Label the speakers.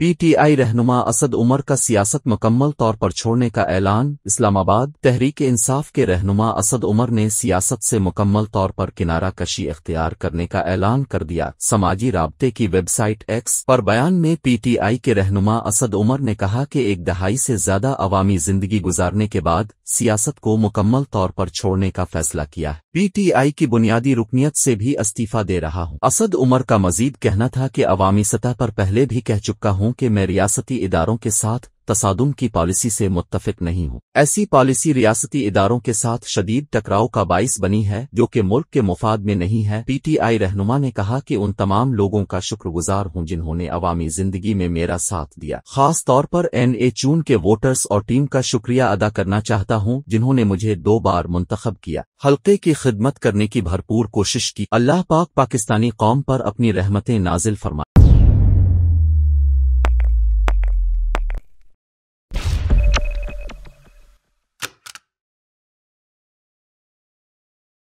Speaker 1: PTI रहनुमा असद उमर का सियासत मुकम्मल तौर पर छोड़ने का ऐलान इस्लामाबाद तहरीक इंसाफ के रहनुमा असद उमर ने सियासत से मुकम्मल तौर पर किनारा कशी अख्तियार करने का ऐलान कर दिया समाजी रबते की वेबसाइट एक्स पर बयान में पीटीआई के रहनुमा असद उमर ने कहा कि एक दहाई से ज्यादा अवामी जिंदगी गुजारने के बाद सियासत को मुकम्मल तौर पर छोड़ने का फैसला किया है पीटीआई की बुनियादी रुकनीत से भी इस्तीफा दे रहा हूँ असद उमर का मजीद कहना था कि अवामी सतह पर पहले भी कह चुका हूँ हूं कि मैं रियासती इदारों के साथ तसादुम की पॉलिसी से मुत्तफिक नहीं हूं ऐसी पॉलिसी रियासती इदारों के साथ शदीद टकराव का बाइस बनी है जो कि मुल्क के मुफाद में नहीं है पीटीआई रहनुमा ने कहा कि उन तमाम लोगों का शुक्रगुजार हूं जिन्होंने अवामी जिंदगी में मेरा साथ दिया खास तौर पर एन ए चून के वोटर्स और टीम का शुक्रिया अदा करना चाहता हूँ जिन्होंने मुझे दो बार मुंतखब किया हल्के की खिदमत करने की भरपूर कोशिश की अल्लाह पाक पाकिस्तानी कौम पर अपनी रहमतें नाजिल फरमा